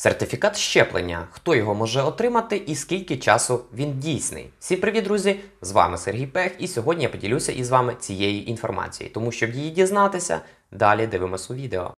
Сертифікат щеплення, хто його може отримати і скільки часу він дійсний. Всім привіт, друзі! З вами Сергій Пех, і сьогодні я поділюся із вами цією інформацією, тому щоб її дізнатися, далі дивимося у відео.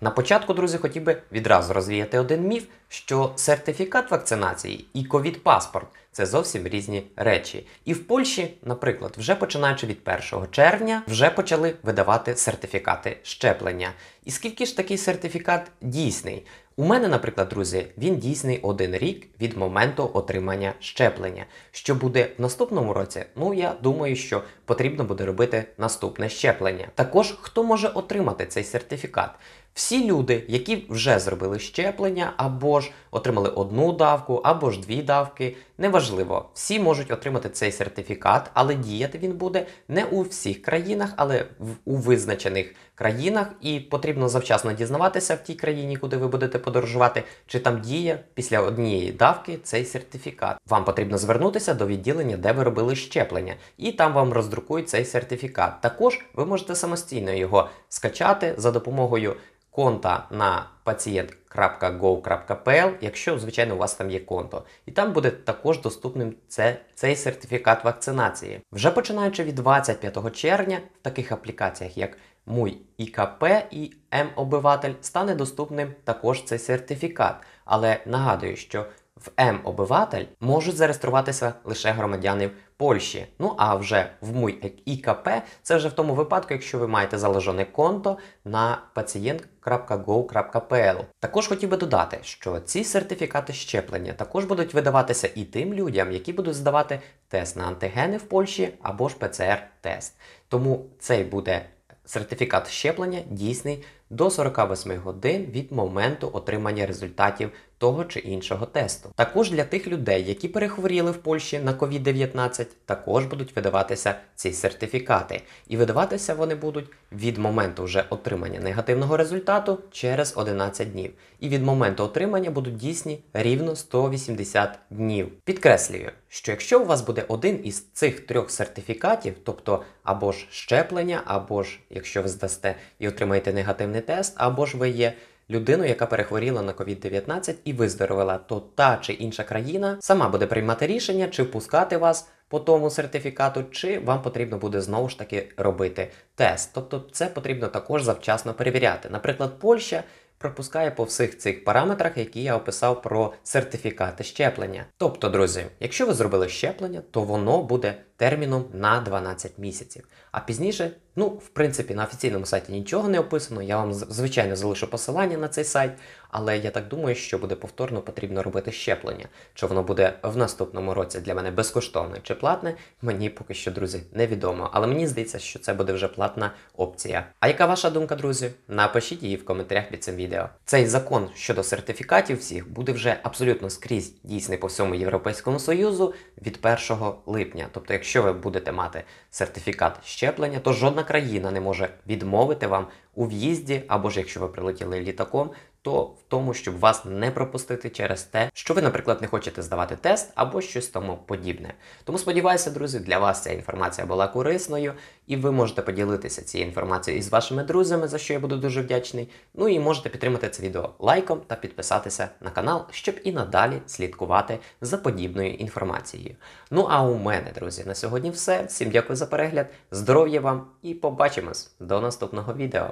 На початку, друзі, хотів би відразу розвіяти один міф, що сертифікат вакцинації і ковід-паспорт це зовсім різні речі. І в Польщі, наприклад, вже починаючи від 1 червня, вже почали видавати сертифікати щеплення. І скільки ж такий сертифікат дійсний? У мене, наприклад, друзі, він дійсний один рік від моменту отримання щеплення. Що буде в наступному році? Ну я думаю, що потрібно буде робити наступне щеплення. Також хто може отримати цей сертифікат? Всі люди, які вже зробили щеплення, або ж отримали одну давку, або ж дві давки, неважливо, всі можуть отримати цей сертифікат, але діяти він буде не у всіх країнах, але в у визначених країнах, і потрібно завчасно дізнаватися в тій країні, куди ви будете подорожувати, чи там діє після однієї давки цей сертифікат. Вам потрібно звернутися до відділення, де ви робили щеплення, і там вам роздрукують цей сертифікат. Також ви можете самостійно його скачати за допомогою конта на pacient.gov.pl, якщо, звичайно, у вас там є конто. І там буде також доступним це, цей сертифікат вакцинації. Вже починаючи від 25 червня, в таких аплікаціях, як Мій ІКП і М-обиватель, ем стане доступним також цей сертифікат. Але нагадую, що в М-обиватель можуть зареєструватися лише громадяни Польщі. Ну а вже в Муй е- ІКП це вже в тому випадку, якщо ви маєте залежане конто на pacient.go.pl. Також хотів би додати, що ці сертифікати щеплення також будуть видаватися і тим людям, які будуть здавати тест на антигени в Польщі або ж ПЦР-тест. Тому цей буде сертифікат щеплення дійсний до 48 годин від моменту отримання результатів того чи іншого тесту. Також для тих людей, які перехворіли в Польщі на COVID-19, також будуть видаватися ці сертифікати. І видаватися вони будуть від моменту вже отримання негативного результату через 11 днів. І від моменту отримання будуть дійсні рівно 180 днів. Підкреслюю, що якщо у вас буде один із цих трьох сертифікатів, тобто або ж щеплення, або ж якщо ви здасте і отримаєте негативний негативний тест, або ж ви є людиною, яка перехворіла на COVID-19 і виздоровела, то та чи інша країна сама буде приймати рішення, чи впускати вас по тому сертифікату, чи вам потрібно буде знову ж таки робити тест. Тобто це потрібно також завчасно перевіряти. Наприклад, Польща. Пропускає по всіх цих параметрах, які я описав про сертифікати щеплення. Тобто, друзі, якщо ви зробили щеплення, то воно буде терміном на 12 місяців. А пізніше, ну, в принципі, на офіційному сайті нічого не описано. Я вам, звичайно, залишу посилання на цей сайт, але я так думаю, що буде повторно потрібно робити щеплення. Чи воно буде в наступному році для мене безкоштовне чи платне, мені поки що, друзі, невідомо. Але мені здається, що це буде вже платна опція. А яка ваша думка, друзі? Напишіть її в коментарях під цим відео. Цей закон щодо сертифікатів всіх буде вже абсолютно скрізь дійсний по всьому Європейському Союзу від 1 липня. Тобто, якщо якщо ви будете мати сертифікат щеплення, то жодна країна не може відмовити вам у в'їзді, або ж якщо ви прилетіли літаком, то в тому, щоб вас не пропустити через те, що ви, наприклад, не хочете здавати тест або щось тому подібне. Тому сподіваюся, друзі, для вас ця інформація була корисною, і ви можете поділитися цією інформацією із вашими друзями, за що я буду дуже вдячний. Ну і можете підтримати це відео лайком та підписатися на канал, щоб і надалі слідкувати за подібною інформацією. Ну а у мене, друзі, на сьогодні все. Всім дякую за перегляд, здоров'я вам і побачимось до наступного відео.